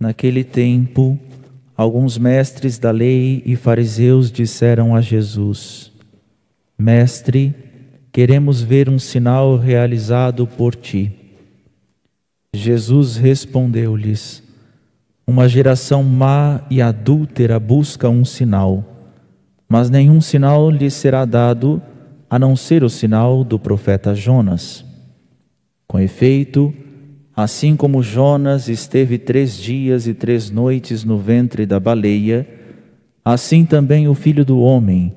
Naquele tempo, alguns mestres da lei e fariseus disseram a Jesus: Mestre, queremos ver um sinal realizado por ti. Jesus respondeu-lhes: Uma geração má e adúltera busca um sinal, mas nenhum sinal lhe será dado a não ser o sinal do profeta Jonas. Com efeito, Assim como Jonas esteve três dias e três noites no ventre da baleia, assim também o filho do homem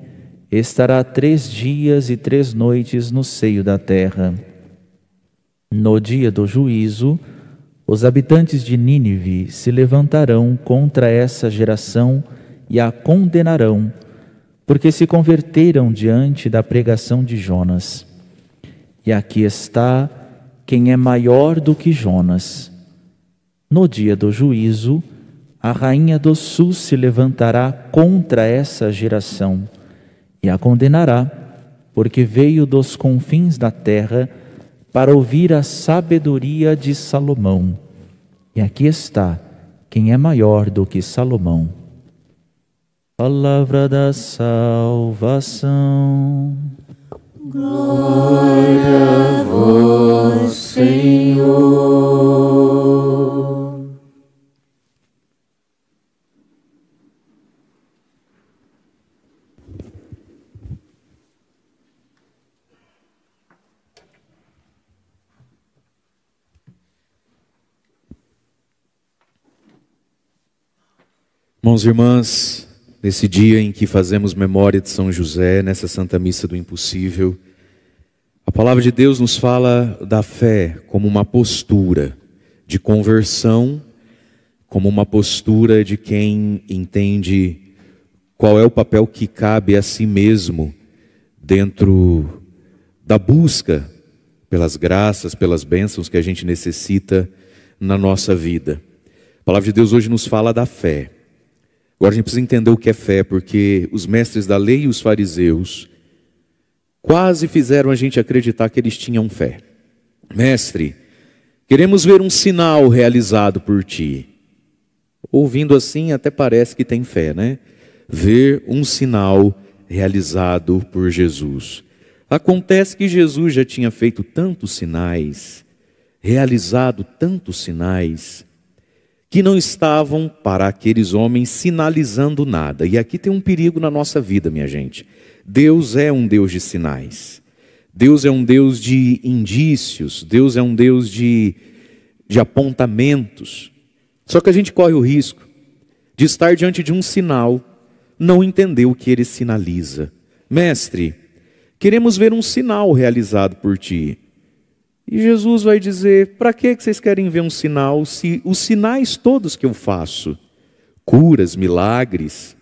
estará três dias e três noites no seio da terra. No dia do juízo, os habitantes de Nínive se levantarão contra essa geração e a condenarão, porque se converteram diante da pregação de Jonas. E aqui está quem é maior do que Jonas. No dia do juízo, a rainha do sul se levantará contra essa geração e a condenará, porque veio dos confins da terra para ouvir a sabedoria de Salomão. E aqui está quem é maior do que Salomão. Palavra da salvação. Glória a vós, Senhor. Irmãos e irmãs, nesse dia em que fazemos memória de São José, nessa Santa Missa do Impossível, a palavra de Deus nos fala da fé como uma postura de conversão, como uma postura de quem entende qual é o papel que cabe a si mesmo dentro da busca pelas graças, pelas bênçãos que a gente necessita na nossa vida. A palavra de Deus hoje nos fala da fé. Agora a gente precisa entender o que é fé, porque os mestres da lei e os fariseus quase fizeram a gente acreditar que eles tinham fé. Mestre, queremos ver um sinal realizado por ti. Ouvindo assim, até parece que tem fé, né? Ver um sinal realizado por Jesus. Acontece que Jesus já tinha feito tantos sinais, realizado tantos sinais, que não estavam para aqueles homens sinalizando nada. E aqui tem um perigo na nossa vida, minha gente. Deus é um Deus de sinais. Deus é um Deus de indícios, Deus é um Deus de, de apontamentos. Só que a gente corre o risco de estar diante de um sinal, não entender o que ele sinaliza. Mestre, queremos ver um sinal realizado por ti. E Jesus vai dizer: para que vocês querem ver um sinal se os sinais todos que eu faço, curas, milagres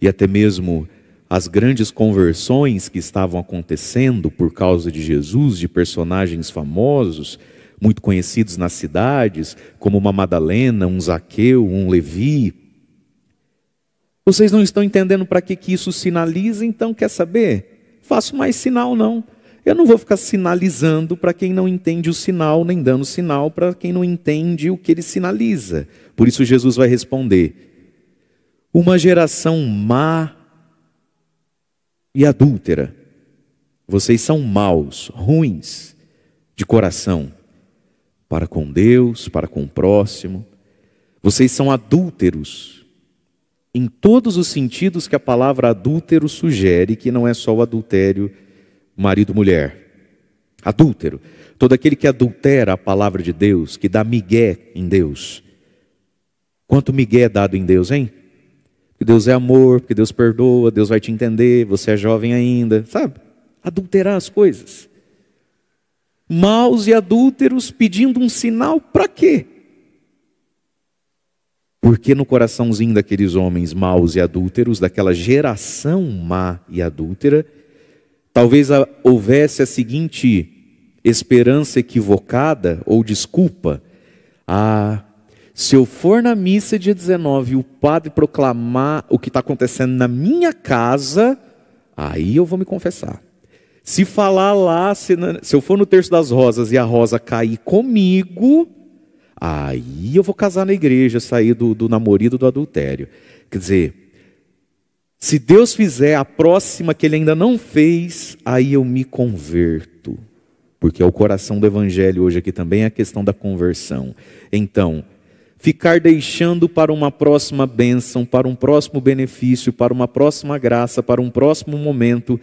e até mesmo as grandes conversões que estavam acontecendo por causa de Jesus, de personagens famosos, muito conhecidos nas cidades, como uma Madalena, um Zaqueu, um Levi. Vocês não estão entendendo para que, que isso sinaliza, então quer saber? Faço mais sinal não. Eu não vou ficar sinalizando para quem não entende o sinal, nem dando sinal para quem não entende o que ele sinaliza. Por isso Jesus vai responder: Uma geração má e adúltera. Vocês são maus, ruins de coração, para com Deus, para com o próximo. Vocês são adúlteros, em todos os sentidos que a palavra adúltero sugere, que não é só o adultério marido-mulher. Adúltero, todo aquele que adultera a palavra de Deus, que dá migué em Deus. Quanto migué é dado em Deus, hein? Porque Deus é amor, porque Deus perdoa, Deus vai te entender, você é jovem ainda, sabe? Adulterar as coisas. Maus e adúlteros pedindo um sinal para quê? Porque no coraçãozinho daqueles homens maus e adúlteros, daquela geração má e adúltera, Talvez houvesse a seguinte esperança equivocada ou desculpa: ah, se eu for na missa dia 19 e o padre proclamar o que está acontecendo na minha casa, aí eu vou me confessar. Se falar lá, se, se eu for no terço das rosas e a rosa cair comigo, aí eu vou casar na igreja, sair do, do namorido do adultério. Quer dizer, se Deus fizer a próxima que ele ainda não fez, aí eu me converto. Porque é o coração do evangelho hoje aqui também é a questão da conversão. Então, ficar deixando para uma próxima bênção, para um próximo benefício, para uma próxima graça, para um próximo momento,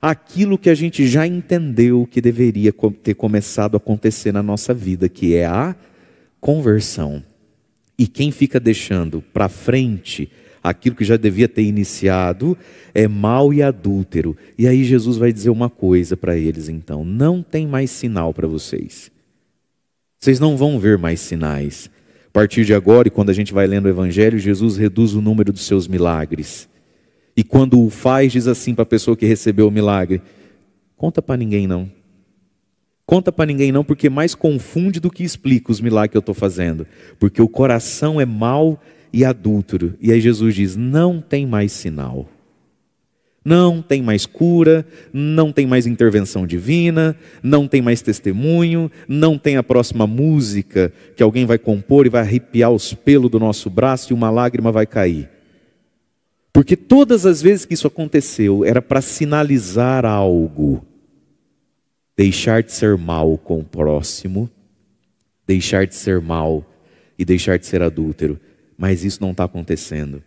aquilo que a gente já entendeu que deveria ter começado a acontecer na nossa vida, que é a conversão. E quem fica deixando para frente, aquilo que já devia ter iniciado, é mau e adúltero. E aí Jesus vai dizer uma coisa para eles então: não tem mais sinal para vocês. Vocês não vão ver mais sinais. A partir de agora, e quando a gente vai lendo o Evangelho, Jesus reduz o número dos seus milagres. E quando o faz, diz assim para a pessoa que recebeu o milagre: conta para ninguém não. Conta para ninguém não, porque mais confunde do que explica os milagres que eu estou fazendo. Porque o coração é mau e adúltero. E aí Jesus diz: não tem mais sinal. Não tem mais cura, não tem mais intervenção divina, não tem mais testemunho, não tem a próxima música que alguém vai compor e vai arrepiar os pelos do nosso braço e uma lágrima vai cair. Porque todas as vezes que isso aconteceu era para sinalizar algo. Deixar de ser mal com o próximo, deixar de ser mal e deixar de ser adúltero mas isso não está acontecendo.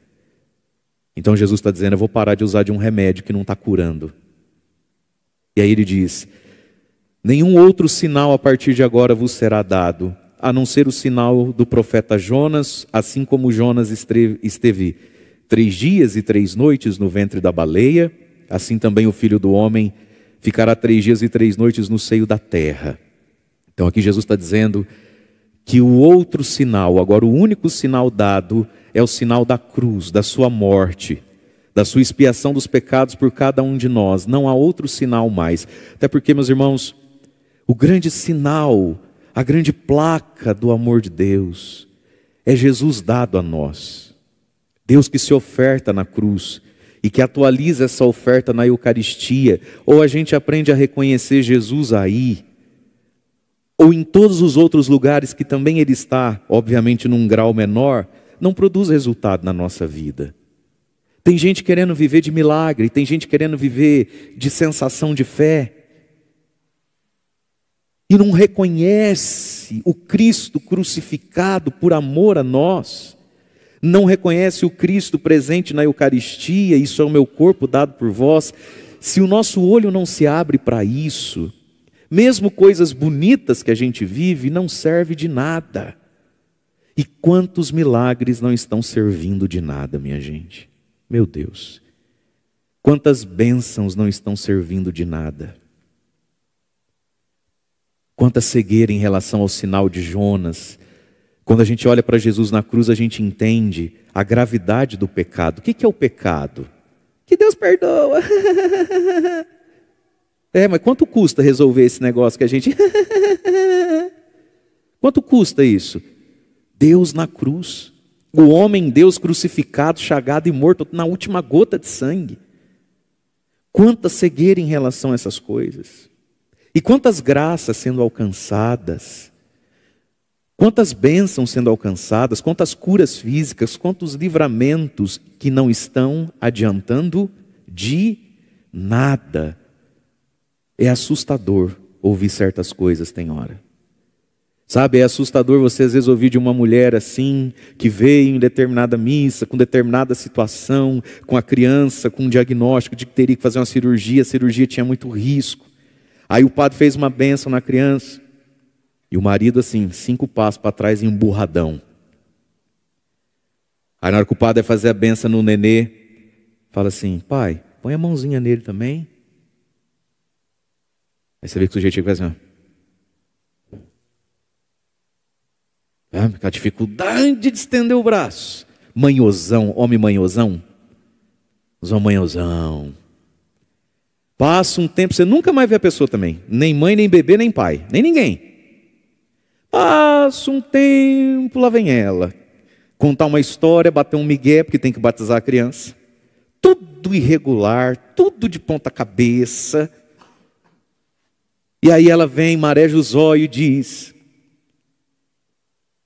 Então Jesus está dizendo: eu vou parar de usar de um remédio que não está curando. E aí ele diz: nenhum outro sinal a partir de agora vos será dado, a não ser o sinal do profeta Jonas, assim como Jonas esteve três dias e três noites no ventre da baleia, assim também o filho do homem ficará três dias e três noites no seio da terra. Então aqui Jesus está dizendo que o outro sinal, agora o único sinal dado, é o sinal da cruz, da sua morte, da sua expiação dos pecados por cada um de nós. Não há outro sinal mais. Até porque, meus irmãos, o grande sinal, a grande placa do amor de Deus é Jesus dado a nós. Deus que se oferta na cruz e que atualiza essa oferta na Eucaristia, ou a gente aprende a reconhecer Jesus aí, ou em todos os outros lugares que também ele está, obviamente num grau menor, não produz resultado na nossa vida. Tem gente querendo viver de milagre, tem gente querendo viver de sensação de fé. E não reconhece o Cristo crucificado por amor a nós, não reconhece o Cristo presente na Eucaristia, isso é o meu corpo dado por vós. Se o nosso olho não se abre para isso, mesmo coisas bonitas que a gente vive não serve de nada. E quantos milagres não estão servindo de nada, minha gente? Meu Deus. Quantas bênçãos não estão servindo de nada? Quanta cegueira em relação ao sinal de Jonas. Quando a gente olha para Jesus na cruz, a gente entende a gravidade do pecado. O que é o pecado? Que Deus perdoa. É, mas quanto custa resolver esse negócio que a gente. quanto custa isso? Deus na cruz. O homem, Deus crucificado, chagado e morto, na última gota de sangue. Quanta cegueira em relação a essas coisas. E quantas graças sendo alcançadas. Quantas bênçãos sendo alcançadas, quantas curas físicas, quantos livramentos que não estão adiantando de nada é assustador ouvir certas coisas, tem hora. Sabe, é assustador você às vezes ouvir de uma mulher assim, que veio em determinada missa, com determinada situação, com a criança, com um diagnóstico de que teria que fazer uma cirurgia, a cirurgia tinha muito risco. Aí o padre fez uma benção na criança, e o marido assim, cinco passos para trás em um burradão. Aí na hora que o padre vai fazer a benção no nenê, fala assim, pai, põe a mãozinha nele também. Aí você vê que o sujeito chega e faz assim, ó. aquela dificuldade de estender o braço. Manhosão, homem manhosão. Os manhosão. Passa um tempo, você nunca mais vê a pessoa também. Nem mãe, nem bebê, nem pai, nem ninguém. Passa um tempo, lá vem ela. Contar uma história, bater um migué, porque tem que batizar a criança. Tudo irregular, tudo de ponta cabeça. E aí ela vem, mareja os olhos e diz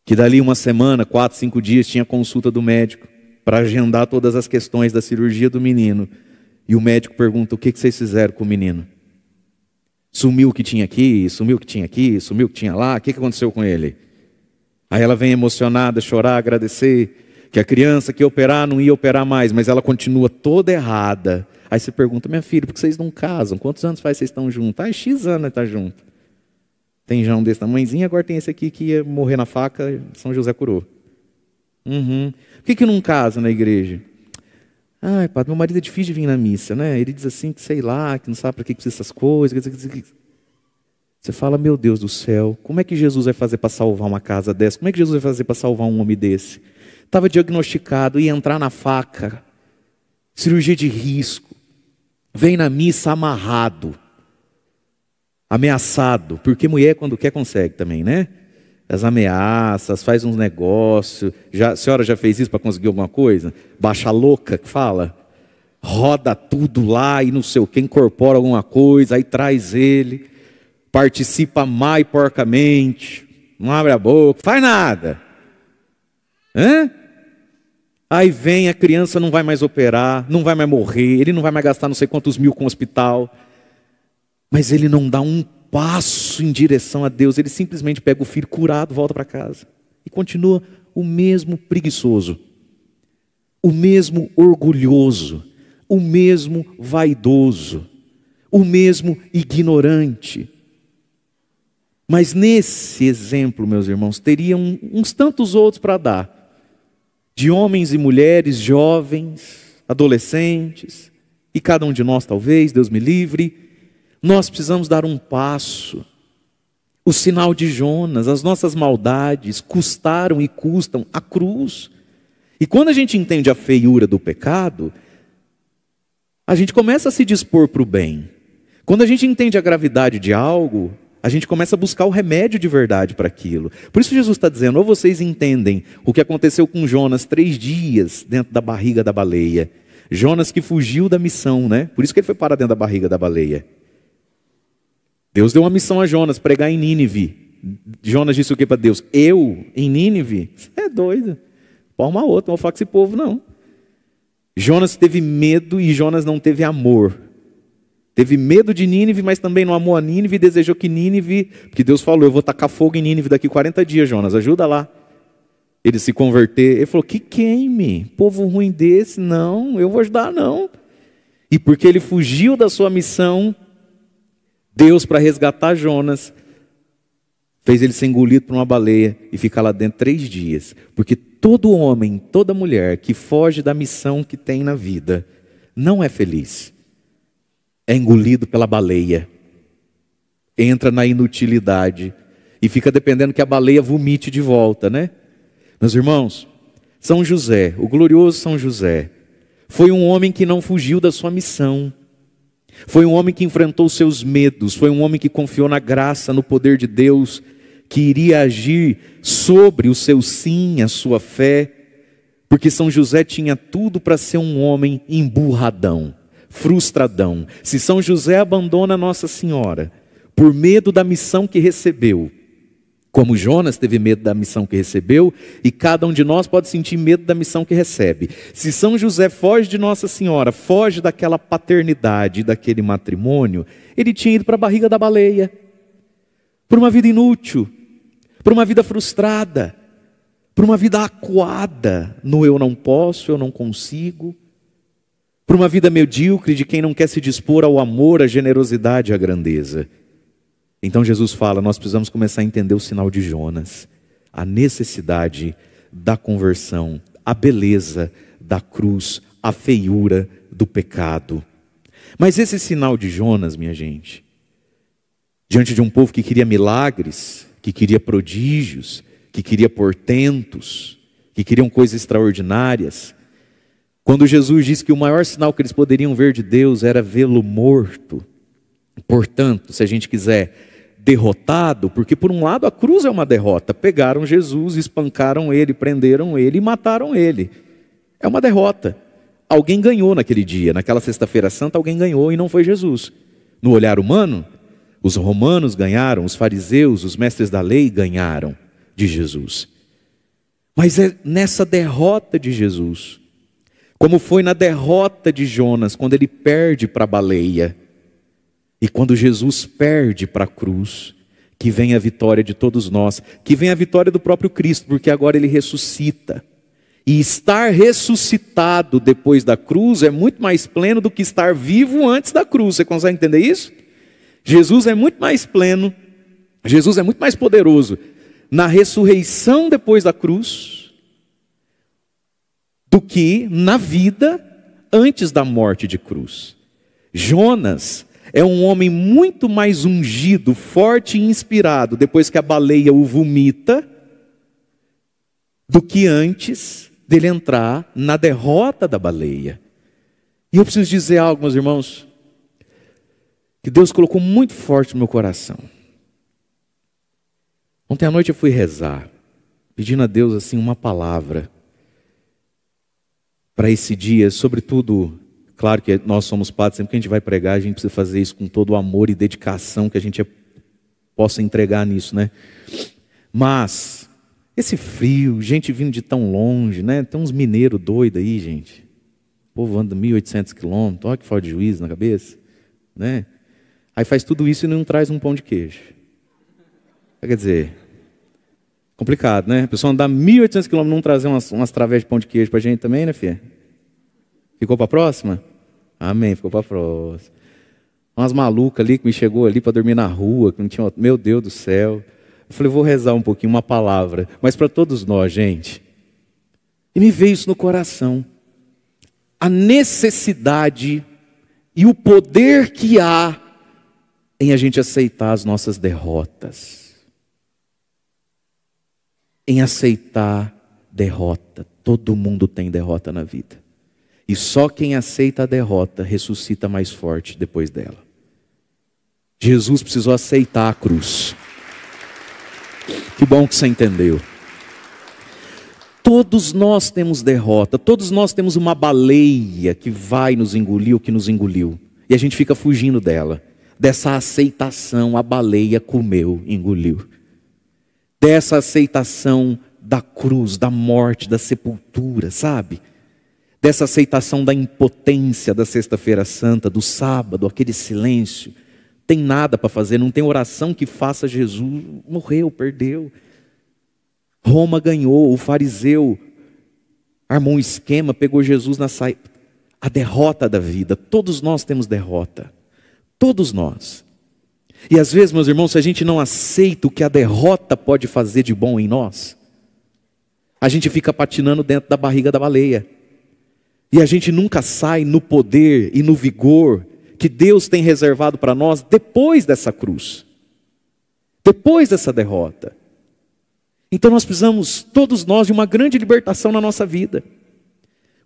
que dali uma semana, quatro, cinco dias, tinha consulta do médico para agendar todas as questões da cirurgia do menino. E o médico pergunta: o que, vocês fizeram com o menino? Sumiu o que tinha aqui, sumiu o que tinha aqui, sumiu o que tinha lá, o que, que aconteceu com ele? Aí ela vem emocionada, chorar, agradecer que a criança que ia operar não ia operar mais, mas ela continua toda errada Aí você pergunta, minha filha, por que vocês não casam? Quantos anos faz vocês estão juntos? Ah, X anos está junto. Tem já um desse tamanhozinho, agora tem esse aqui que ia morrer na faca, São José curou. Uhum. Por que, que não casa na igreja? Ai, padre, meu marido é difícil de vir na missa, né? Ele diz assim que sei lá, que não sabe para que precisa essas coisas. Você fala, meu Deus do céu, como é que Jesus vai fazer para salvar uma casa dessa? Como é que Jesus vai fazer para salvar um homem desse? Estava diagnosticado, ia entrar na faca, cirurgia de risco vem na missa amarrado, ameaçado, porque mulher quando quer consegue também, né? As ameaças, faz uns negócios. Já, a senhora já fez isso para conseguir alguma coisa? Baixa louca que fala? Roda tudo lá e não sei o que, incorpora alguma coisa, aí traz ele, participa mais porcamente, não abre a boca, faz nada. Hã? Aí vem, a criança não vai mais operar, não vai mais morrer, ele não vai mais gastar não sei quantos mil com o hospital. Mas ele não dá um passo em direção a Deus, ele simplesmente pega o filho curado, volta para casa. E continua o mesmo preguiçoso, o mesmo orgulhoso, o mesmo vaidoso, o mesmo ignorante. Mas nesse exemplo, meus irmãos, teriam uns tantos outros para dar de homens e mulheres, jovens, adolescentes, e cada um de nós, talvez, Deus me livre, nós precisamos dar um passo. O sinal de Jonas, as nossas maldades custaram e custam a cruz. E quando a gente entende a feiura do pecado, a gente começa a se dispor para o bem. Quando a gente entende a gravidade de algo, a gente começa a buscar o remédio de verdade para aquilo. Por isso Jesus está dizendo: ou vocês entendem o que aconteceu com Jonas três dias dentro da barriga da baleia. Jonas que fugiu da missão, né? Por isso que ele foi parar dentro da barriga da baleia. Deus deu uma missão a Jonas, pregar em Nínive. Jonas disse o que para Deus? Eu, em Nínive? é doido. Palma outra, não vou falar com esse povo, não. Jonas teve medo e Jonas não teve amor. Teve medo de Nínive, mas também não amou a Nínive e desejou que Nínive, porque Deus falou, eu vou tacar fogo em Nínive daqui 40 dias, Jonas, ajuda lá. Ele se converter, ele falou, que queime, povo ruim desse, não, eu vou ajudar não. E porque ele fugiu da sua missão, Deus para resgatar Jonas, fez ele ser engolido por uma baleia e ficar lá dentro três dias. Porque todo homem, toda mulher que foge da missão que tem na vida, não é feliz é engolido pela baleia, entra na inutilidade e fica dependendo que a baleia vomite de volta, né? Meus irmãos, São José, o glorioso São José, foi um homem que não fugiu da sua missão. Foi um homem que enfrentou seus medos, foi um homem que confiou na graça, no poder de Deus, que iria agir sobre o seu sim, a sua fé, porque São José tinha tudo para ser um homem emburradão. Frustradão, Se São José abandona Nossa Senhora por medo da missão que recebeu, como Jonas teve medo da missão que recebeu, e cada um de nós pode sentir medo da missão que recebe. Se São José foge de Nossa Senhora, foge daquela paternidade, daquele matrimônio, ele tinha ido para a barriga da baleia, para uma vida inútil, para uma vida frustrada, para uma vida acuada no eu não posso, eu não consigo para uma vida medíocre de quem não quer se dispor ao amor, à generosidade, à grandeza. Então Jesus fala: nós precisamos começar a entender o sinal de Jonas, a necessidade da conversão, a beleza da cruz, a feiura do pecado. Mas esse sinal de Jonas, minha gente, diante de um povo que queria milagres, que queria prodígios, que queria portentos, que queriam coisas extraordinárias, quando Jesus disse que o maior sinal que eles poderiam ver de Deus era vê-lo morto. Portanto, se a gente quiser derrotado, porque por um lado a cruz é uma derrota, pegaram Jesus, espancaram ele, prenderam ele e mataram ele. É uma derrota. Alguém ganhou naquele dia, naquela sexta-feira santa, alguém ganhou e não foi Jesus. No olhar humano, os romanos ganharam, os fariseus, os mestres da lei ganharam de Jesus. Mas é nessa derrota de Jesus como foi na derrota de Jonas, quando ele perde para a baleia. E quando Jesus perde para a cruz, que vem a vitória de todos nós, que vem a vitória do próprio Cristo, porque agora ele ressuscita. E estar ressuscitado depois da cruz é muito mais pleno do que estar vivo antes da cruz. Você consegue entender isso? Jesus é muito mais pleno, Jesus é muito mais poderoso na ressurreição depois da cruz do que na vida antes da morte de cruz. Jonas é um homem muito mais ungido, forte e inspirado depois que a baleia o vomita, do que antes dele entrar na derrota da baleia. E eu preciso dizer algo, meus irmãos, que Deus colocou muito forte no meu coração. Ontem à noite eu fui rezar, pedindo a Deus assim uma palavra para esse dia, sobretudo, claro que nós somos padres, sempre que a gente vai pregar, a gente precisa fazer isso com todo o amor e dedicação que a gente é, possa entregar nisso, né? Mas esse frio, gente vindo de tão longe, né? Tem uns mineiros doidos aí, gente. O povo anda 1.800 quilômetros, olha que fora de juízo na cabeça, né? Aí faz tudo isso e não traz um pão de queijo. Quer dizer, Complicado, né? A pessoa andar 1.800 quilômetros não trazer umas, umas través de pão de queijo para gente também, né, filha? Ficou para a próxima? Amém, ficou para a próxima. Umas malucas ali que me chegou ali para dormir na rua, que não tinha. Meu Deus do céu. Eu falei, vou rezar um pouquinho, uma palavra, mas para todos nós, gente. E me veio isso no coração. A necessidade e o poder que há em a gente aceitar as nossas derrotas em aceitar derrota. Todo mundo tem derrota na vida. E só quem aceita a derrota ressuscita mais forte depois dela. Jesus precisou aceitar a cruz. Que bom que você entendeu. Todos nós temos derrota, todos nós temos uma baleia que vai nos engolir o que nos engoliu. E a gente fica fugindo dela, dessa aceitação, a baleia comeu, engoliu dessa aceitação da cruz, da morte, da sepultura, sabe? Dessa aceitação da impotência da Sexta-feira Santa, do sábado, aquele silêncio. Tem nada para fazer, não tem oração que faça Jesus. Morreu, perdeu. Roma ganhou, o fariseu armou um esquema, pegou Jesus na saída. A derrota da vida, todos nós temos derrota. Todos nós. E às vezes, meus irmãos, se a gente não aceita o que a derrota pode fazer de bom em nós, a gente fica patinando dentro da barriga da baleia. E a gente nunca sai no poder e no vigor que Deus tem reservado para nós depois dessa cruz, depois dessa derrota. Então nós precisamos, todos nós, de uma grande libertação na nossa vida.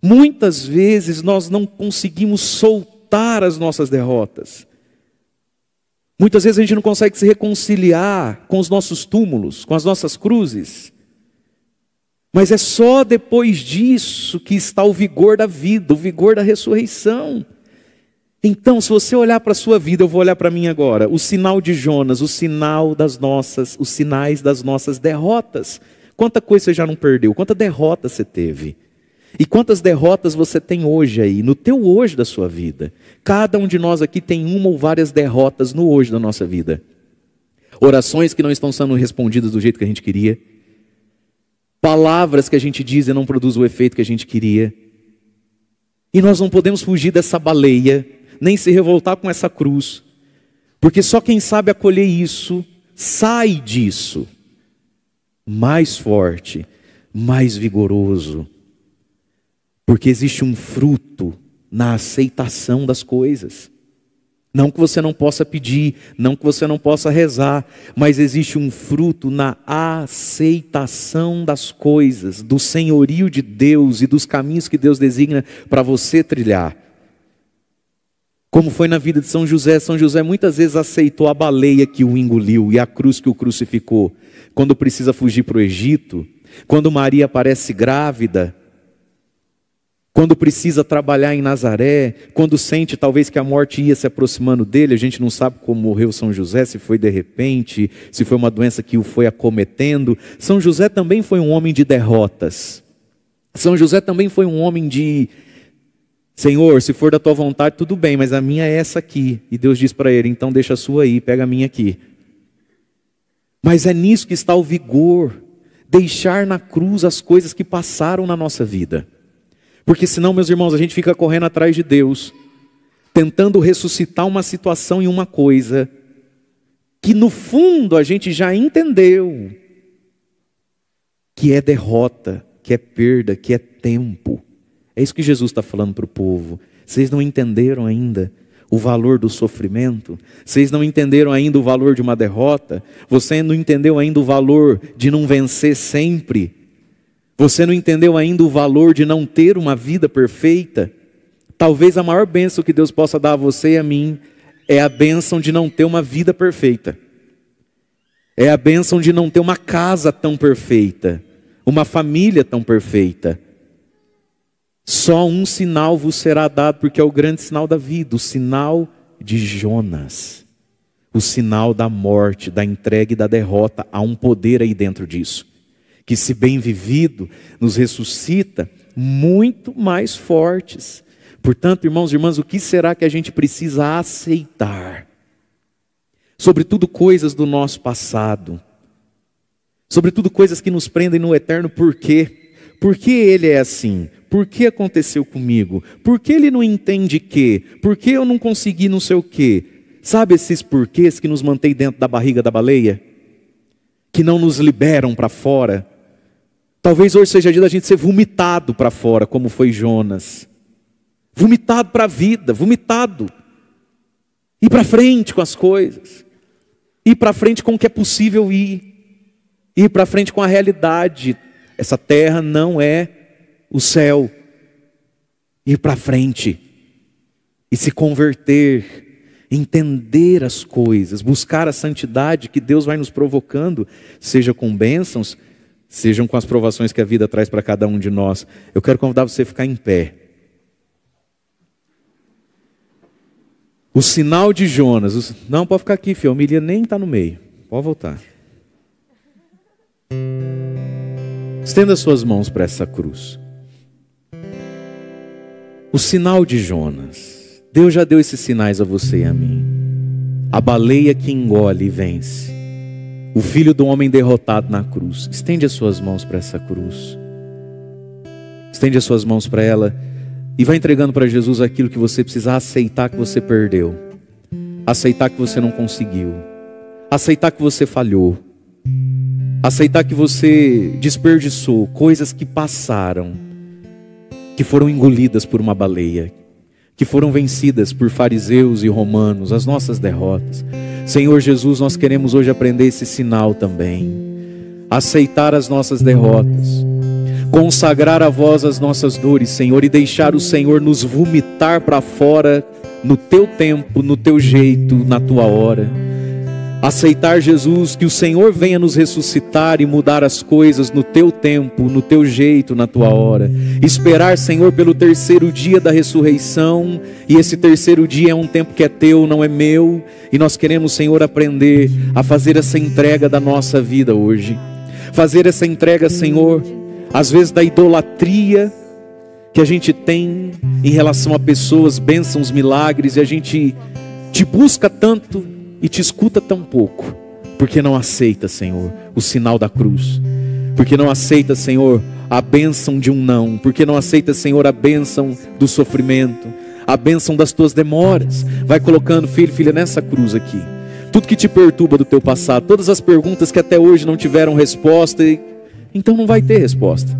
Muitas vezes nós não conseguimos soltar as nossas derrotas Muitas vezes a gente não consegue se reconciliar com os nossos túmulos, com as nossas cruzes. Mas é só depois disso que está o vigor da vida, o vigor da ressurreição. Então, se você olhar para a sua vida, eu vou olhar para mim agora, o sinal de Jonas, o sinal das nossas, os sinais das nossas derrotas. Quanta coisa você já não perdeu, quanta derrota você teve. E quantas derrotas você tem hoje aí, no teu hoje da sua vida? Cada um de nós aqui tem uma ou várias derrotas no hoje da nossa vida. Orações que não estão sendo respondidas do jeito que a gente queria. Palavras que a gente diz e não produz o efeito que a gente queria. E nós não podemos fugir dessa baleia, nem se revoltar com essa cruz, porque só quem sabe acolher isso sai disso mais forte, mais vigoroso porque existe um fruto na aceitação das coisas. Não que você não possa pedir, não que você não possa rezar, mas existe um fruto na aceitação das coisas, do senhorio de Deus e dos caminhos que Deus designa para você trilhar. Como foi na vida de São José, São José muitas vezes aceitou a baleia que o engoliu e a cruz que o crucificou. Quando precisa fugir para o Egito, quando Maria aparece grávida, quando precisa trabalhar em Nazaré, quando sente talvez que a morte ia se aproximando dele, a gente não sabe como morreu São José, se foi de repente, se foi uma doença que o foi acometendo. São José também foi um homem de derrotas. São José também foi um homem de Senhor, se for da tua vontade, tudo bem, mas a minha é essa aqui. E Deus diz para ele: então deixa a sua aí, pega a minha aqui. Mas é nisso que está o vigor, deixar na cruz as coisas que passaram na nossa vida porque senão, meus irmãos, a gente fica correndo atrás de Deus, tentando ressuscitar uma situação e uma coisa que no fundo a gente já entendeu que é derrota, que é perda, que é tempo. É isso que Jesus está falando para o povo. Vocês não entenderam ainda o valor do sofrimento? Vocês não entenderam ainda o valor de uma derrota? Você não entendeu ainda o valor de não vencer sempre? Você não entendeu ainda o valor de não ter uma vida perfeita? Talvez a maior bênção que Deus possa dar a você e a mim é a bênção de não ter uma vida perfeita. É a bênção de não ter uma casa tão perfeita, uma família tão perfeita. Só um sinal vos será dado, porque é o grande sinal da vida, o sinal de Jonas. O sinal da morte, da entrega e da derrota. Há um poder aí dentro disso que, se bem vivido, nos ressuscita muito mais fortes. Portanto, irmãos e irmãs, o que será que a gente precisa aceitar? Sobretudo coisas do nosso passado, sobretudo coisas que nos prendem no eterno porquê. Por que ele é assim? Por que aconteceu comigo? Por que ele não entende que? Por que eu não consegui não sei o quê? Sabe esses porquês que nos mantêm dentro da barriga da baleia? Que não nos liberam para fora? Talvez hoje seja dia da gente ser vomitado para fora, como foi Jonas. Vomitado para a vida, vomitado. Ir para frente com as coisas. Ir para frente com o que é possível ir. Ir para frente com a realidade. Essa terra não é o céu. Ir para frente e se converter entender as coisas, buscar a santidade que Deus vai nos provocando, seja com bênçãos, sejam com as provações que a vida traz para cada um de nós. Eu quero convidar você a ficar em pé. O sinal de Jonas. Não, pode ficar aqui, filho. A humilha nem está no meio. Pode voltar. Estenda suas mãos para essa cruz. O sinal de Jonas. Deus já deu esses sinais a você e a mim. A baleia que engole e vence o filho do homem derrotado na cruz. Estende as suas mãos para essa cruz. Estende as suas mãos para ela e vai entregando para Jesus aquilo que você precisa aceitar que você perdeu, aceitar que você não conseguiu, aceitar que você falhou, aceitar que você desperdiçou coisas que passaram, que foram engolidas por uma baleia, que foram vencidas por fariseus e romanos, as nossas derrotas. Senhor Jesus, nós queremos hoje aprender esse sinal também. Aceitar as nossas derrotas, consagrar a vós as nossas dores, Senhor, e deixar o Senhor nos vomitar para fora no teu tempo, no teu jeito, na tua hora aceitar Jesus, que o Senhor venha nos ressuscitar e mudar as coisas no teu tempo, no teu jeito, na tua hora. Esperar, Senhor, pelo terceiro dia da ressurreição, e esse terceiro dia é um tempo que é teu, não é meu, e nós queremos, Senhor, aprender a fazer essa entrega da nossa vida hoje. Fazer essa entrega, Senhor, às vezes da idolatria que a gente tem em relação a pessoas, bênçãos, milagres, e a gente te busca tanto e te escuta tão pouco, porque não aceita, Senhor, o sinal da cruz, porque não aceita, Senhor, a bênção de um não, porque não aceita, Senhor, a bênção do sofrimento, a bênção das tuas demoras. Vai colocando, filho, filha, nessa cruz aqui. Tudo que te perturba do teu passado, todas as perguntas que até hoje não tiveram resposta, então não vai ter resposta.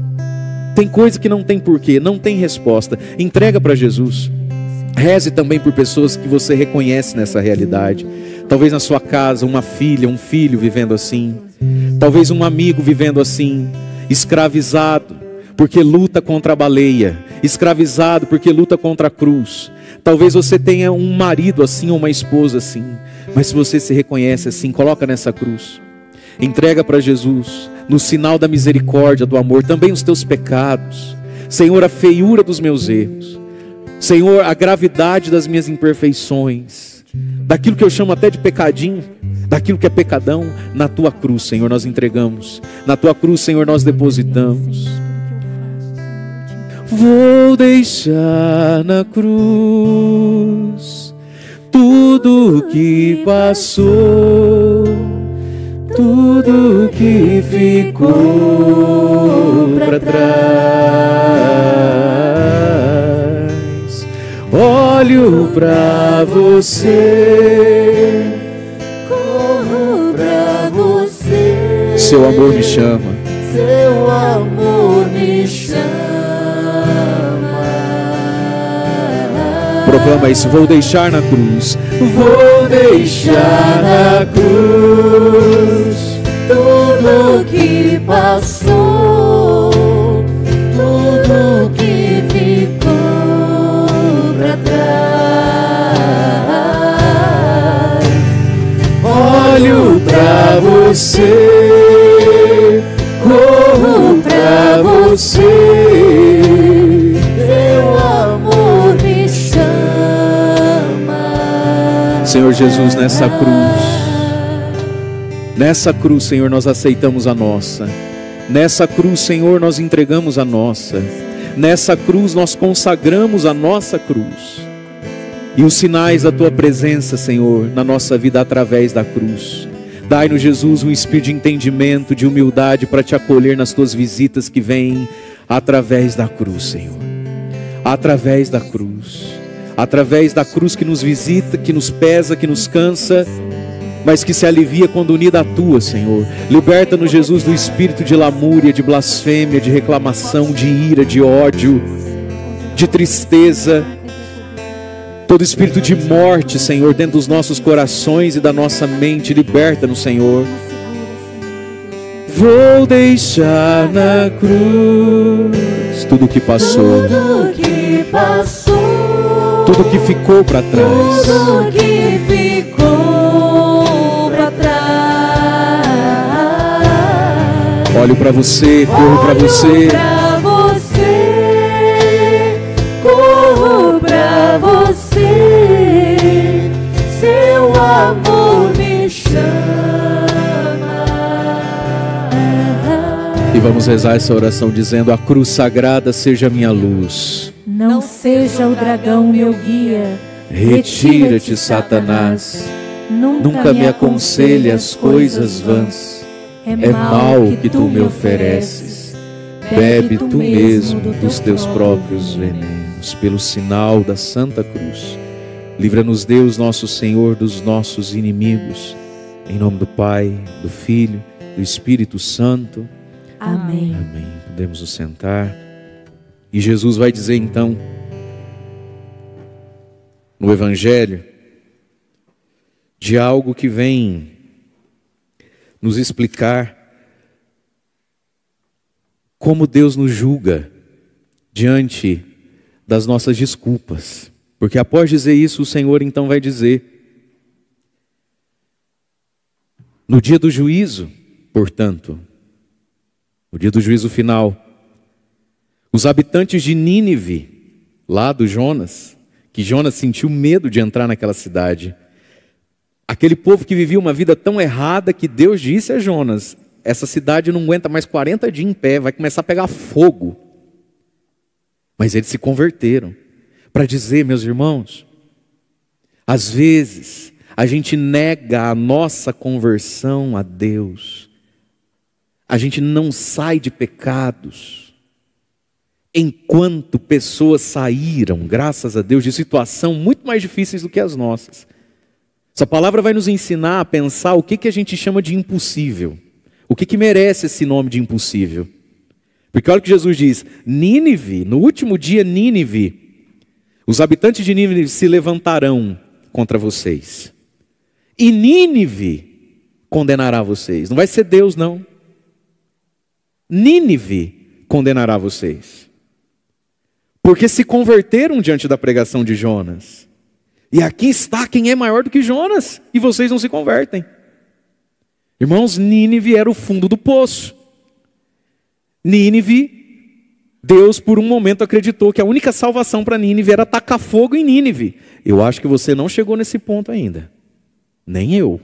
Tem coisa que não tem porquê, não tem resposta. Entrega para Jesus. Reze também por pessoas que você reconhece nessa realidade. Talvez na sua casa, uma filha, um filho vivendo assim. Talvez um amigo vivendo assim, escravizado, porque luta contra a baleia, escravizado porque luta contra a cruz. Talvez você tenha um marido assim ou uma esposa assim, mas se você se reconhece assim, coloca nessa cruz. Entrega para Jesus, no sinal da misericórdia, do amor, também os teus pecados. Senhor, a feiura dos meus erros. Senhor, a gravidade das minhas imperfeições daquilo que eu chamo até de pecadinho, daquilo que é pecadão, na tua cruz, Senhor, nós entregamos, na tua cruz, Senhor, nós depositamos. Vou deixar na cruz tudo que passou, tudo que ficou para trás. olho pra você, corro pra você. Seu amor me chama, seu amor me chama. Proclama isso, vou deixar na cruz, vou deixar na cruz tudo que passou você, corro pra você. Eu amor me chama. Senhor Jesus, nessa cruz, nessa cruz, Senhor, nós aceitamos a nossa. Nessa cruz, Senhor, nós entregamos a nossa. Nessa cruz, nós consagramos a nossa cruz. E os sinais da tua presença, Senhor, na nossa vida através da cruz. Dai-nos, Jesus, um espírito de entendimento, de humildade para te acolher nas tuas visitas que vêm através da cruz, Senhor. Através da cruz. Através da cruz que nos visita, que nos pesa, que nos cansa, mas que se alivia quando unida à tua, Senhor. Liberta-nos, Jesus, do espírito de lamúria, de blasfêmia, de reclamação, de ira, de ódio, de tristeza Todo espírito de morte, Senhor, dentro dos nossos corações e da nossa mente, liberta-nos, Senhor. Vou deixar na cruz tudo que passou, tudo que, passou, tudo que ficou para trás. Tudo que ficou trás. Olho para você, corro para você. vamos rezar essa oração dizendo: A cruz sagrada seja minha luz. Não seja o dragão meu guia. Retira-te, Satanás. Nunca me aconselhe as coisas vãs. É, é mal que tu me ofereces. Bebe tu mesmo dos teus próprios venenos, pelo sinal da Santa Cruz. Livra-nos, Deus, nosso Senhor, dos nossos inimigos. Em nome do Pai, do Filho, do Espírito Santo. Amém. Amém. Podemos nos sentar. E Jesus vai dizer então, no Evangelho, de algo que vem nos explicar como Deus nos julga diante das nossas desculpas. Porque após dizer isso, o Senhor então vai dizer: No dia do juízo, portanto, no dia do juízo final. Os habitantes de Nínive, lá do Jonas, que Jonas sentiu medo de entrar naquela cidade, aquele povo que vivia uma vida tão errada que Deus disse a Jonas: essa cidade não aguenta mais 40 dias em pé, vai começar a pegar fogo. Mas eles se converteram para dizer, meus irmãos, às vezes a gente nega a nossa conversão a Deus a gente não sai de pecados enquanto pessoas saíram, graças a Deus, de situação muito mais difíceis do que as nossas. Essa palavra vai nos ensinar a pensar o que, que a gente chama de impossível. O que, que merece esse nome de impossível? Porque olha o que Jesus diz: Nínive, no último dia, Nínive, os habitantes de Nínive se levantarão contra vocês. E Nínive condenará vocês. Não vai ser Deus, não. Nínive condenará vocês. Porque se converteram diante da pregação de Jonas. E aqui está quem é maior do que Jonas, e vocês não se convertem. Irmãos, Nínive era o fundo do poço. Nínive, Deus por um momento acreditou que a única salvação para Nínive era tacar fogo em Nínive. Eu acho que você não chegou nesse ponto ainda. Nem eu.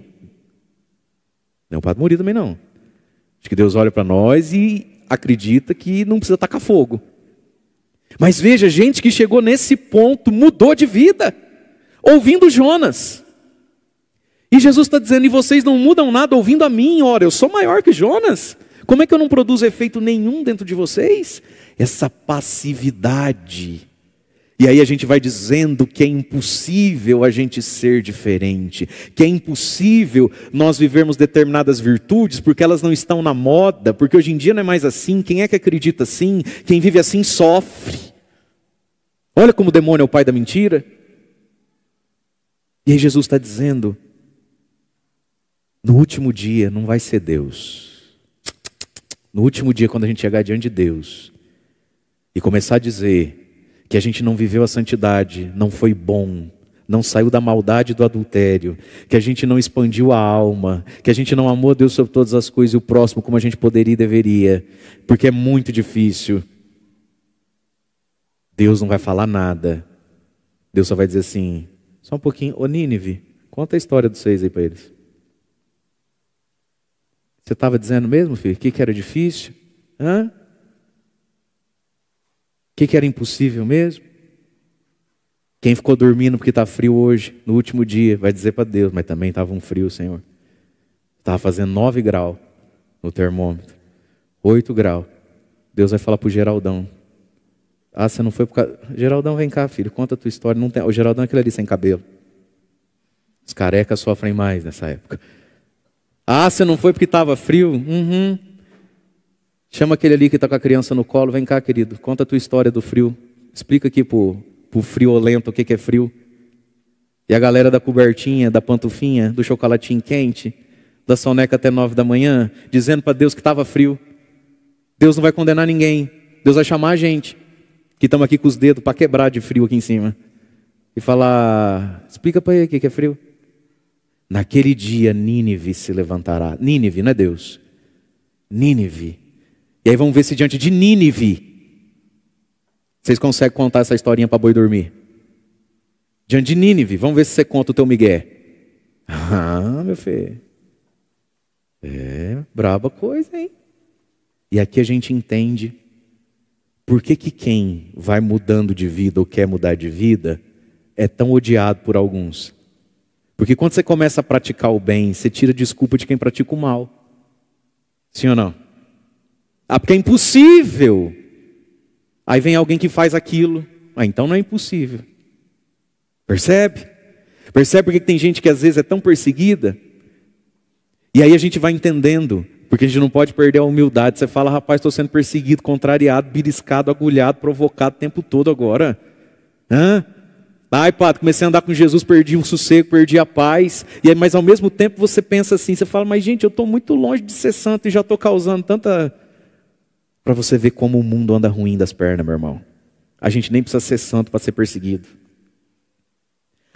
Nem o Padre Murilo também não. De que Deus olha para nós e acredita que não precisa tacar fogo. Mas veja, gente que chegou nesse ponto mudou de vida, ouvindo Jonas. E Jesus está dizendo: e vocês não mudam nada ouvindo a mim, ora, eu sou maior que Jonas. Como é que eu não produzo efeito nenhum dentro de vocês? Essa passividade e aí a gente vai dizendo que é impossível a gente ser diferente, que é impossível nós vivermos determinadas virtudes porque elas não estão na moda, porque hoje em dia não é mais assim. Quem é que acredita assim? Quem vive assim sofre. Olha como o demônio é o pai da mentira. E aí Jesus está dizendo: no último dia não vai ser Deus. No último dia, quando a gente chegar diante de Deus e começar a dizer que a gente não viveu a santidade, não foi bom, não saiu da maldade do adultério, que a gente não expandiu a alma, que a gente não amou a Deus sobre todas as coisas e o próximo como a gente poderia e deveria, porque é muito difícil. Deus não vai falar nada. Deus só vai dizer assim: só um pouquinho, ô Nínive, conta a história dos seis aí para eles. Você estava dizendo mesmo, filho, que, que era difícil? Hã? que, que era impossível mesmo? Quem ficou dormindo porque está frio hoje, no último dia, vai dizer para Deus, mas também estava um frio, Senhor. Estava fazendo 9 graus no termômetro, 8 graus. Deus vai falar para o Geraldão. Ah, você não foi por causa. Geraldão, vem cá, filho, conta a tua história. Não tem... O Geraldão é aquele ali sem cabelo. Os carecas sofrem mais nessa época. Ah, você não foi porque estava frio? Uhum. Chama aquele ali que está com a criança no colo, vem cá, querido, conta a tua história do frio. Explica aqui pro, pro friolento o que, que é frio. E a galera da cobertinha, da pantufinha, do chocolatinho quente, da soneca até nove da manhã, dizendo para Deus que estava frio. Deus não vai condenar ninguém. Deus vai chamar a gente, que estamos aqui com os dedos para quebrar de frio aqui em cima. E falar, explica para ele o que, que é frio. Naquele dia, Nínive se levantará. Nínive, não é Deus. Nínive e aí vamos ver se diante de Nínive, vocês conseguem contar essa historinha para boi dormir. Diante de Nínive, vamos ver se você conta o teu migué. Ah, meu filho. É, braba coisa, hein? E aqui a gente entende por que, que quem vai mudando de vida ou quer mudar de vida é tão odiado por alguns. Porque quando você começa a praticar o bem, você tira desculpa de quem pratica o mal. Sim ou não? Ah, porque é impossível. Aí vem alguém que faz aquilo. Ah, então não é impossível. Percebe? Percebe porque tem gente que às vezes é tão perseguida? E aí a gente vai entendendo, porque a gente não pode perder a humildade. Você fala, rapaz, estou sendo perseguido, contrariado, beliscado, agulhado, provocado o tempo todo agora. Hã? Ai, pá, comecei a andar com Jesus, perdi o sossego, perdi a paz. E aí, mas ao mesmo tempo você pensa assim, você fala, mas gente, eu estou muito longe de ser santo e já estou causando tanta para você ver como o mundo anda ruim das pernas, meu irmão. A gente nem precisa ser santo para ser perseguido.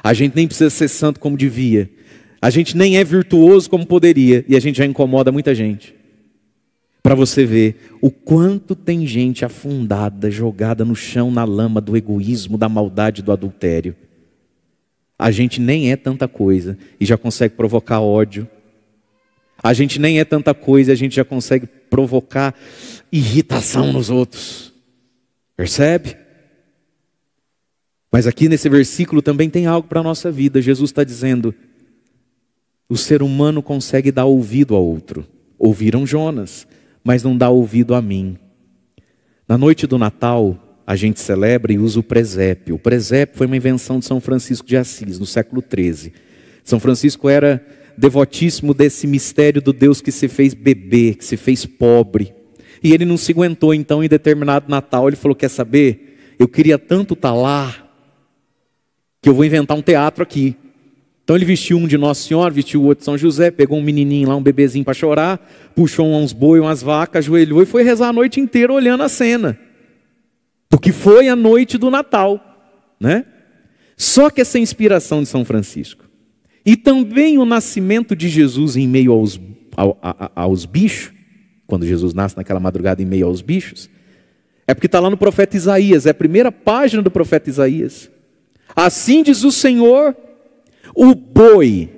A gente nem precisa ser santo como devia. A gente nem é virtuoso como poderia. E a gente já incomoda muita gente. Para você ver o quanto tem gente afundada, jogada no chão, na lama do egoísmo, da maldade, do adultério. A gente nem é tanta coisa e já consegue provocar ódio. A gente nem é tanta coisa e a gente já consegue provocar irritação nos outros. Percebe? Mas aqui nesse versículo também tem algo para a nossa vida. Jesus está dizendo: o ser humano consegue dar ouvido ao outro. Ouviram Jonas, mas não dá ouvido a mim. Na noite do Natal, a gente celebra e usa o presépio. O presépio foi uma invenção de São Francisco de Assis, no século XIII. São Francisco era devotíssimo desse mistério do Deus que se fez bebê, que se fez pobre, e ele não se aguentou, então, em determinado Natal, ele falou: Quer saber? Eu queria tanto estar tá lá, que eu vou inventar um teatro aqui. Então ele vestiu um de Nossa Senhora, vestiu o outro de São José, pegou um menininho lá, um bebezinho para chorar, puxou uns boi, umas vacas, ajoelhou e foi rezar a noite inteira olhando a cena. Do que foi a noite do Natal, né? Só que essa é inspiração de São Francisco e também o nascimento de Jesus em meio aos, ao, a, aos bichos quando Jesus nasce naquela madrugada em meio aos bichos, é porque está lá no profeta Isaías, é a primeira página do profeta Isaías. Assim diz o Senhor: o boi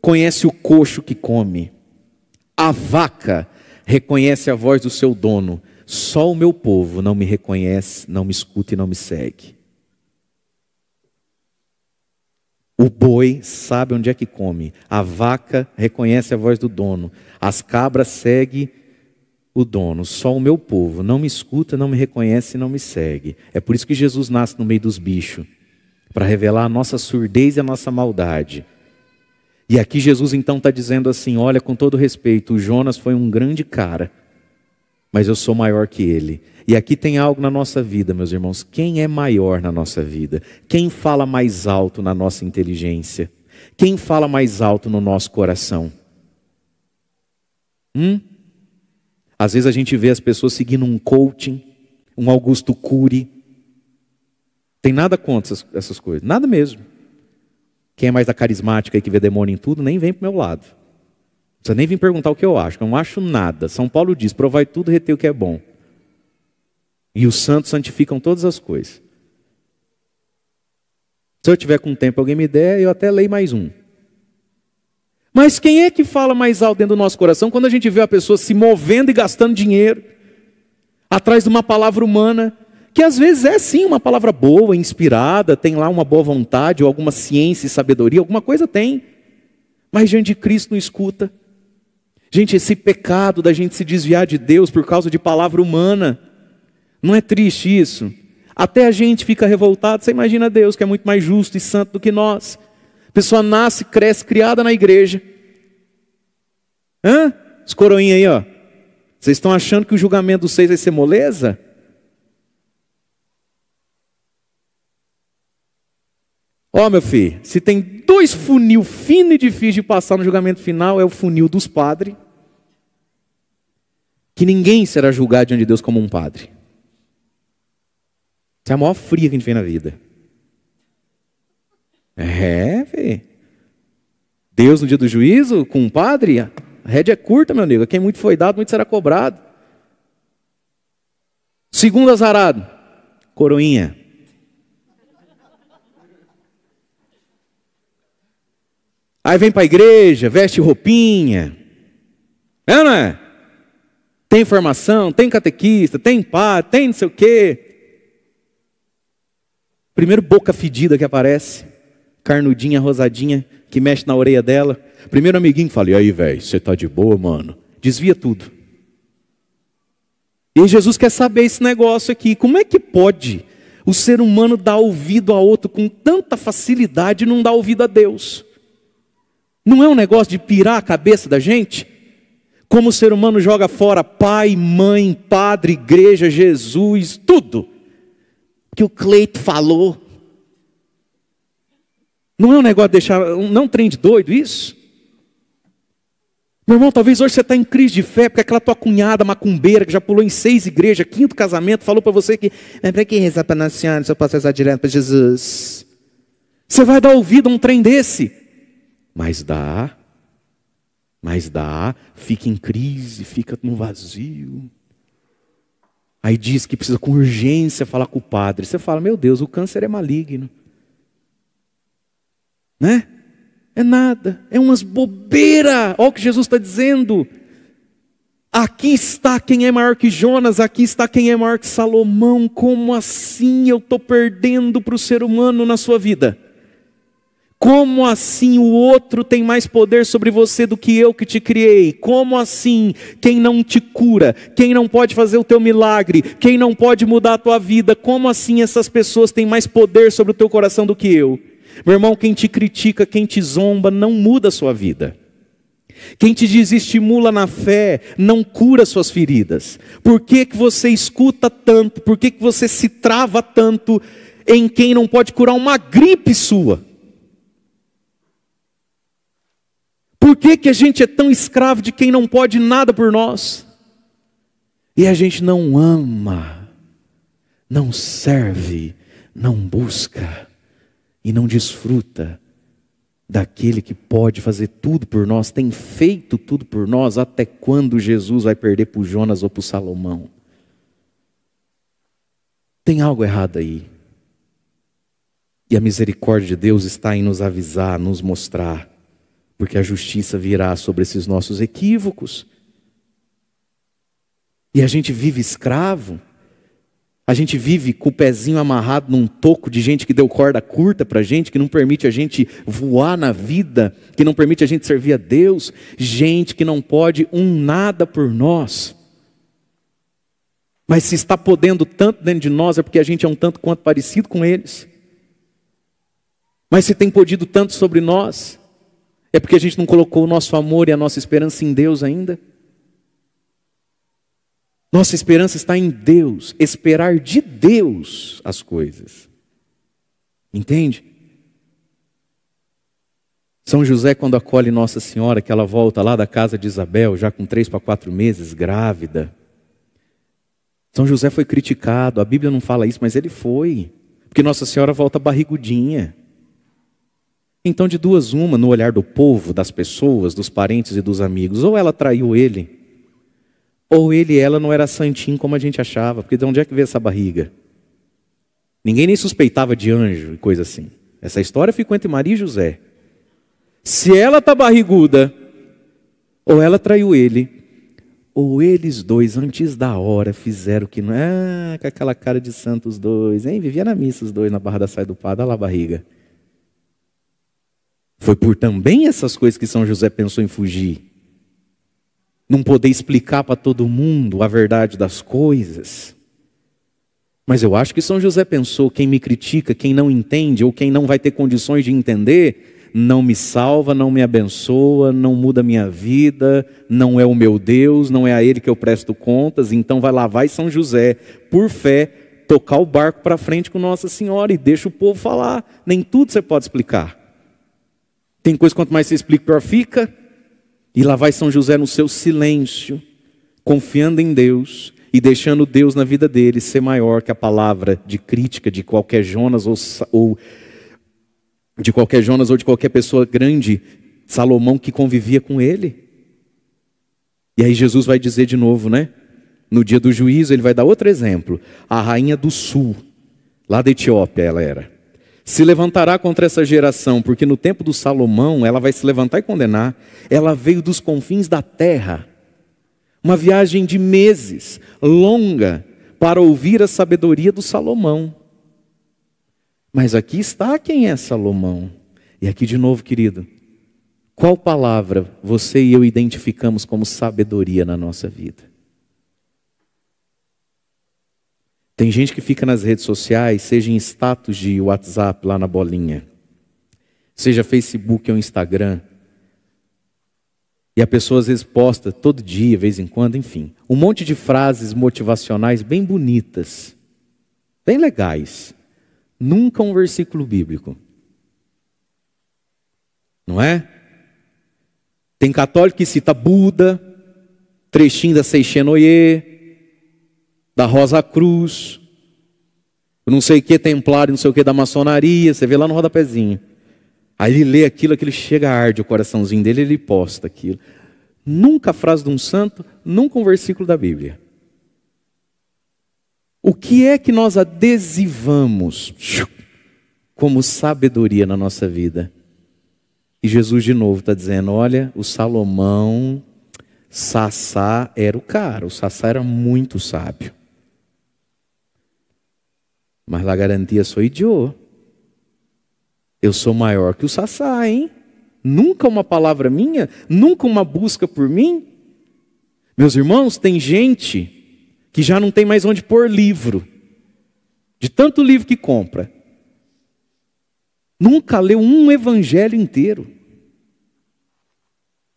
conhece o coxo que come, a vaca reconhece a voz do seu dono, só o meu povo não me reconhece, não me escuta e não me segue. O boi sabe onde é que come, a vaca reconhece a voz do dono, as cabras seguem o dono, só o meu povo, não me escuta, não me reconhece, não me segue. É por isso que Jesus nasce no meio dos bichos para revelar a nossa surdez e a nossa maldade. E aqui Jesus então está dizendo assim: olha, com todo respeito, o Jonas foi um grande cara, mas eu sou maior que ele. E aqui tem algo na nossa vida, meus irmãos: quem é maior na nossa vida? Quem fala mais alto na nossa inteligência? Quem fala mais alto no nosso coração? Hum? Às vezes a gente vê as pessoas seguindo um coaching, um Augusto Cury. Tem nada contra essas, essas coisas, nada mesmo. Quem é mais da carismática e que vê demônio em tudo, nem vem para o meu lado. Você nem vem perguntar o que eu acho, eu não acho nada. São Paulo diz: provai tudo, retei o que é bom. E os santos santificam todas as coisas. Se eu tiver com tempo, alguém me der, eu até leio mais um. Mas quem é que fala mais alto dentro do nosso coração quando a gente vê a pessoa se movendo e gastando dinheiro atrás de uma palavra humana, que às vezes é sim uma palavra boa, inspirada, tem lá uma boa vontade, ou alguma ciência e sabedoria, alguma coisa tem. Mas diante de Cristo não escuta. Gente, esse pecado da gente se desviar de Deus por causa de palavra humana, não é triste isso? Até a gente fica revoltado, você imagina Deus que é muito mais justo e santo do que nós pessoa nasce, cresce, criada na igreja. Hã? Os coroinhos aí, ó. Vocês estão achando que o julgamento dos seis vai ser moleza? Ó, oh, meu filho, se tem dois funil fino e difícil de passar no julgamento final, é o funil dos padres. Que ninguém será julgado diante de Deus como um padre. Essa é a maior fria que a gente vê na vida. É, vê. Deus no dia do juízo, com um padre, a rédea é curta, meu amigo. Quem muito foi dado, muito será cobrado. Segundo azarado, coroinha. Aí vem para a igreja, veste roupinha. É, não é? Tem formação, tem catequista, tem pá, tem não sei o quê. Primeiro boca fedida que aparece carnudinha, rosadinha, que mexe na orelha dela. Primeiro amiguinho fala: E aí, velho, você tá de boa, mano? Desvia tudo. E Jesus quer saber esse negócio aqui. Como é que pode o ser humano dar ouvido a outro com tanta facilidade e não dar ouvido a Deus? Não é um negócio de pirar a cabeça da gente? Como o ser humano joga fora pai, mãe, padre, igreja, Jesus, tudo que o Cleito falou. Não é um negócio de deixar, não é trem de doido isso? Meu irmão, talvez hoje você está em crise de fé, porque aquela tua cunhada macumbeira que já pulou em seis igrejas, quinto casamento, falou para você que é para que rezar para Nossa se eu posso rezar direto para Jesus? Você vai dar ouvido a um trem desse? Mas dá, mas dá, fica em crise, fica no vazio. Aí diz que precisa com urgência falar com o padre. Você fala, meu Deus, o câncer é maligno né? É nada, é umas bobeira. Olha o que Jesus está dizendo. Aqui está quem é maior que Jonas, aqui está quem é maior que Salomão. Como assim eu estou perdendo para o ser humano na sua vida? Como assim o outro tem mais poder sobre você do que eu que te criei? Como assim quem não te cura, quem não pode fazer o teu milagre, quem não pode mudar a tua vida? Como assim essas pessoas têm mais poder sobre o teu coração do que eu? Meu irmão, quem te critica, quem te zomba, não muda a sua vida. Quem te desestimula na fé não cura suas feridas. Por que, que você escuta tanto? Por que, que você se trava tanto em quem não pode curar uma gripe sua? Por que, que a gente é tão escravo de quem não pode nada por nós? E a gente não ama, não serve, não busca e não desfruta daquele que pode fazer tudo por nós, tem feito tudo por nós, até quando Jesus vai perder para o Jonas ou para o Salomão? Tem algo errado aí. E a misericórdia de Deus está em nos avisar, nos mostrar, porque a justiça virá sobre esses nossos equívocos. E a gente vive escravo. A gente vive com o pezinho amarrado num toco de gente que deu corda curta para gente, que não permite a gente voar na vida, que não permite a gente servir a Deus, gente que não pode um nada por nós. Mas se está podendo tanto dentro de nós é porque a gente é um tanto quanto parecido com eles. Mas se tem podido tanto sobre nós é porque a gente não colocou o nosso amor e a nossa esperança em Deus ainda. Nossa esperança está em Deus, esperar de Deus as coisas. Entende? São José, quando acolhe Nossa Senhora, que ela volta lá da casa de Isabel, já com três para quatro meses, grávida. São José foi criticado, a Bíblia não fala isso, mas ele foi. Porque Nossa Senhora volta barrigudinha. Então, de duas, uma, no olhar do povo, das pessoas, dos parentes e dos amigos, ou ela traiu ele ou ele e ela não era santinho como a gente achava, porque de onde é que veio essa barriga? Ninguém nem suspeitava de anjo e coisa assim. Essa história ficou entre Maria e José. Se ela tá barriguda, ou ela traiu ele, ou eles dois, antes da hora, fizeram que não. É, ah, com aquela cara de santo os dois, hein? Vivia na missa os dois, na Barra da Saia do Padre, olha lá a barriga. Foi por também essas coisas que São José pensou em fugir não poder explicar para todo mundo a verdade das coisas. Mas eu acho que São José pensou: quem me critica, quem não entende ou quem não vai ter condições de entender, não me salva, não me abençoa, não muda minha vida, não é o meu Deus, não é a Ele que eu presto contas. Então vai lá, vai São José, por fé, tocar o barco para frente com Nossa Senhora e deixa o povo falar. Nem tudo você pode explicar. Tem coisa quanto mais você explica, pior fica. E lá vai São José no seu silêncio, confiando em Deus e deixando Deus na vida dele ser maior que a palavra de crítica de qualquer Jonas ou, ou de qualquer Jonas ou de qualquer pessoa grande, Salomão que convivia com ele. E aí Jesus vai dizer de novo, né? No dia do juízo, ele vai dar outro exemplo. A rainha do sul, lá da Etiópia ela era se levantará contra essa geração, porque no tempo do Salomão ela vai se levantar e condenar. Ela veio dos confins da terra. Uma viagem de meses, longa, para ouvir a sabedoria do Salomão. Mas aqui está quem é Salomão. E aqui de novo, querido, qual palavra você e eu identificamos como sabedoria na nossa vida? Tem gente que fica nas redes sociais, seja em status de WhatsApp lá na bolinha, seja Facebook ou Instagram. E a pessoa às vezes posta todo dia, vez em quando, enfim, um monte de frases motivacionais bem bonitas, bem legais. Nunca um versículo bíblico. Não é? Tem católico que cita Buda, trechinho da Seixenoye, da Rosa Cruz, não sei o que templário, não sei o que da maçonaria, você vê lá no rodapézinho. Aí ele lê aquilo, aquilo chega, arde o coraçãozinho dele, ele posta aquilo. Nunca a frase de um santo, nunca um versículo da Bíblia. O que é que nós adesivamos como sabedoria na nossa vida? E Jesus de novo está dizendo: olha, o Salomão, Sassá era o cara, o Sassá era muito sábio. Mas lá garantia sou idiota. Eu sou maior que o Sassá, hein? Nunca uma palavra minha, nunca uma busca por mim. Meus irmãos, tem gente que já não tem mais onde pôr livro, de tanto livro que compra. Nunca leu um evangelho inteiro.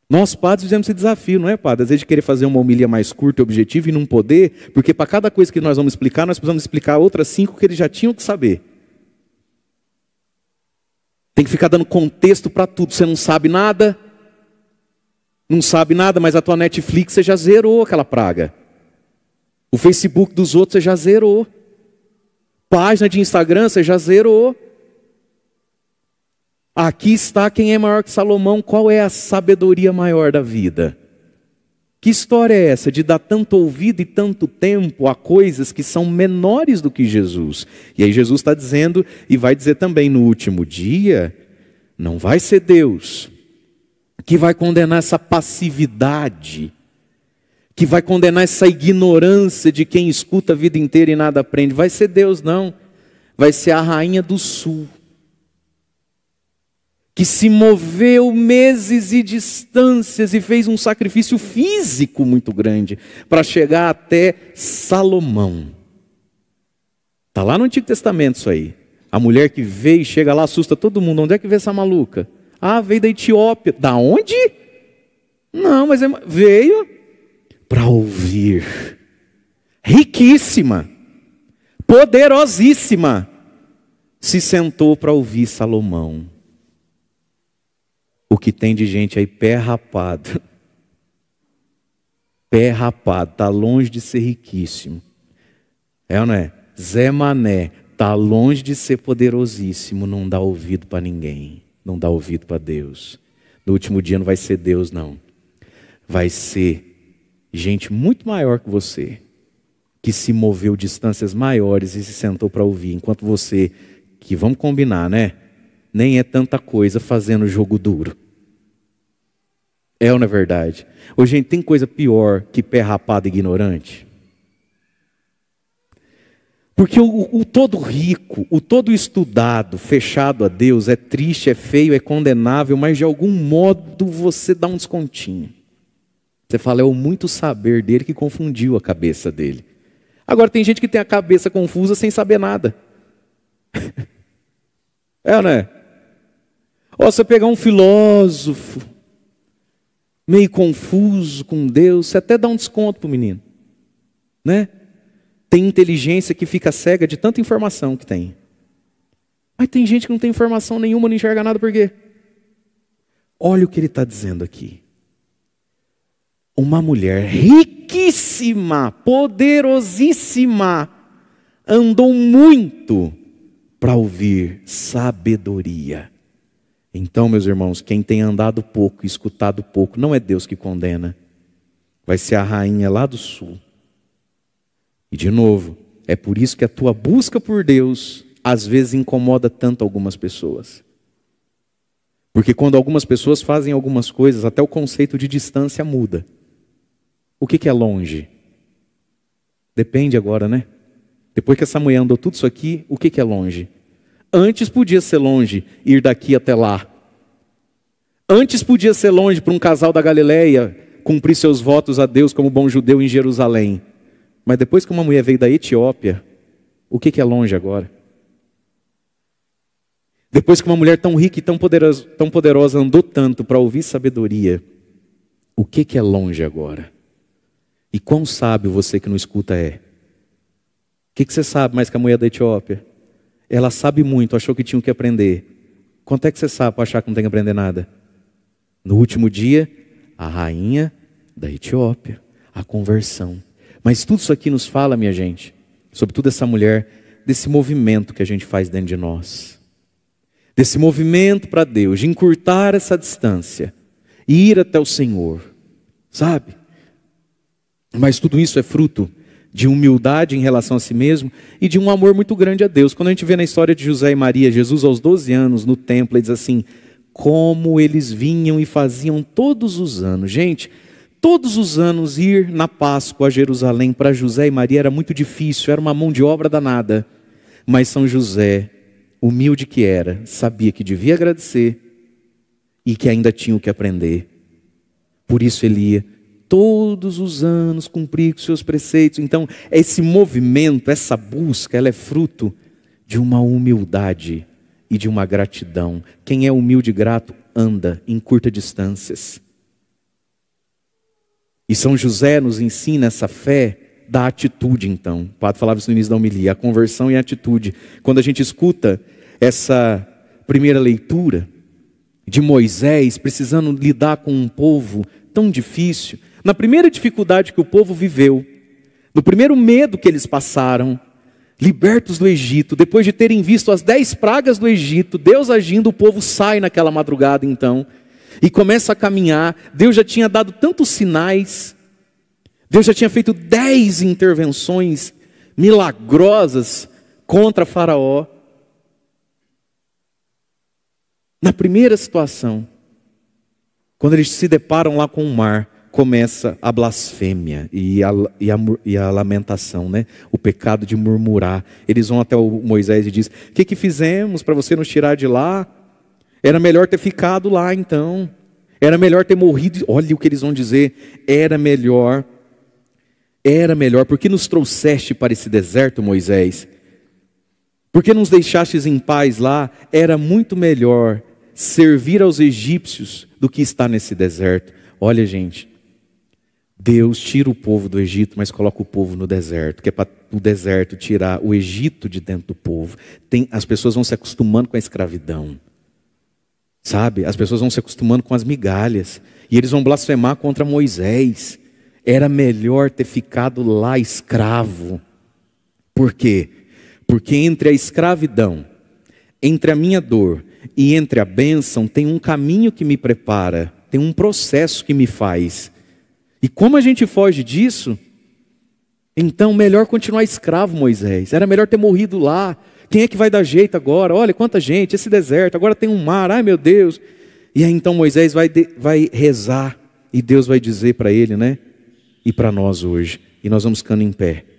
Nós, padres, fizemos esse desafio, não é, padre? Às vezes de querer fazer uma homilia mais curta e objetiva e não poder, porque para cada coisa que nós vamos explicar, nós precisamos explicar outras cinco que eles já tinham que saber. Tem que ficar dando contexto para tudo. Você não sabe nada, não sabe nada, mas a tua Netflix você já zerou aquela praga. O Facebook dos outros você já zerou. Página de Instagram você já zerou. Aqui está quem é maior que Salomão, qual é a sabedoria maior da vida? Que história é essa de dar tanto ouvido e tanto tempo a coisas que são menores do que Jesus? E aí Jesus está dizendo, e vai dizer também no último dia, não vai ser Deus que vai condenar essa passividade, que vai condenar essa ignorância de quem escuta a vida inteira e nada aprende. Vai ser Deus, não. Vai ser a rainha do sul que se moveu meses e distâncias e fez um sacrifício físico muito grande para chegar até Salomão. Está lá no Antigo Testamento isso aí. A mulher que veio, chega lá, assusta todo mundo. Onde é que veio essa maluca? Ah, veio da Etiópia. Da onde? Não, mas é... veio para ouvir. Riquíssima, poderosíssima, se sentou para ouvir Salomão o que tem de gente aí pé rapado. Pé rapado, está longe de ser riquíssimo. É ou não é? Zé Mané está longe de ser poderosíssimo, não dá ouvido para ninguém, não dá ouvido para Deus. No último dia não vai ser Deus, não. Vai ser gente muito maior que você, que se moveu distâncias maiores e se sentou para ouvir, enquanto você, que vamos combinar, né? nem é tanta coisa fazendo jogo duro. É ou não é verdade? Ô, gente, tem coisa pior que pé rapado e ignorante? Porque o, o, todo rico, o todo estudado, fechado a Deus, é triste, é feio, é condenável, mas de algum modo você dá um descontinho. Você fala, é o muito saber dele que confundiu a cabeça dele. Agora, tem gente que tem a cabeça confusa sem saber nada. É, não é? Ou você pegar um filósofo, meio confuso com Deus, você até dá um desconto para o menino. Né? Tem inteligência que fica cega de tanta informação que tem. Mas tem gente que não tem informação nenhuma, não enxerga nada, por quê? Olha o que ele está dizendo aqui. Uma mulher riquíssima, poderosíssima, andou muito para ouvir sabedoria. Então, meus irmãos, quem tem andado pouco e escutado pouco, não é Deus que condena, vai ser a rainha lá do sul. E de novo, é por isso que a tua busca por Deus às vezes incomoda tanto algumas pessoas. Porque quando algumas pessoas fazem algumas coisas, até o conceito de distância muda. O que, é longe? Depende agora, né? Depois que essa mulher andou tudo isso aqui, o que é longe? Antes podia ser longe, ir daqui até lá. Antes podia ser longe para um casal da Galileia cumprir seus votos a Deus como bom judeu em Jerusalém. Mas depois que uma mulher veio da Etiópia, o que, é longe agora? Depois que uma mulher tão rica e tão poderosa, tão poderosa andou tanto para ouvir sabedoria, o que, é longe agora? E quão sábio você que não escuta é? O que, que você sabe mais que a mulher da Etiópia? Ela sabe muito, achou que tinha o que aprender. Quanto é que você sabe para achar que não tem que aprender nada? No último dia, a rainha da Etiópia, a conversão. Mas tudo isso aqui nos fala, minha gente, sobretudo essa mulher, desse movimento que a gente faz dentro de nós. Desse movimento para Deus, de encurtar essa distância e ir até o Senhor, sabe? Mas tudo isso é fruto de humildade em relação a si mesmo e de um amor muito grande a Deus. Quando a gente vê na história de José e Maria, Jesus aos 12 anos no templo, ele diz assim: como eles vinham e faziam todos os anos. Gente, todos os anos ir na Páscoa a Jerusalém para José e Maria era muito difícil, era uma mão de obra danada. Mas São José, humilde que era, sabia que devia agradecer e que ainda tinha o que aprender. Por isso ele ia todos os anos cumprir com seus preceitos. Então, esse movimento, essa busca, ela é fruto de uma humildade e de uma gratidão. Quem é humilde e grato anda em curtas distâncias. E São José nos ensina essa fé da atitude, então. O padre falava isso no início da homilia, a conversão e a atitude. Quando a gente escuta essa primeira leitura de Moisés precisando lidar com um povo tão difícil, na primeira dificuldade que o povo viveu, no primeiro medo que eles passaram, libertos do Egito, depois de terem visto as dez pragas do Egito, Deus agindo, o povo sai naquela madrugada então e começa a caminhar. Deus já tinha dado tantos sinais, Deus já tinha feito dez intervenções milagrosas contra Faraó. Na primeira situação, quando eles se deparam lá com o mar, começa a blasfêmia e a, e, a, e a, lamentação, né? o pecado de murmurar. Eles vão até o Moisés e dizem: O que, que fizemos para você nos tirar de lá? Era melhor ter ficado lá então. Era melhor ter morrido. Olha o que eles vão dizer: Era melhor. Era melhor. Por que nos trouxeste para esse deserto, Moisés? Por que nos deixastes em paz lá? Era muito melhor servir aos egípcios do que estar nesse deserto. Olha, gente, Deus tira o povo do Egito, mas coloca o povo no deserto, que é para o deserto tirar o Egito de dentro do povo. Tem, as pessoas vão se acostumando com a escravidão. Sabe? As pessoas vão se acostumando com as migalhas. E eles vão blasfemar contra Moisés. Era melhor ter ficado lá escravo. Por quê? Porque entre a escravidão, entre a minha dor e entre a bênção, tem um caminho que me prepara, tem um processo que me faz e como a gente foge disso, então melhor continuar escravo, Moisés. Era melhor ter morrido lá. Quem é que vai dar jeito agora? Olha quanta gente, esse deserto, agora tem um mar, ai meu Deus. E aí então Moisés vai, de, vai rezar e Deus vai dizer para ele, né? E para nós hoje. E nós vamos ficando em pé.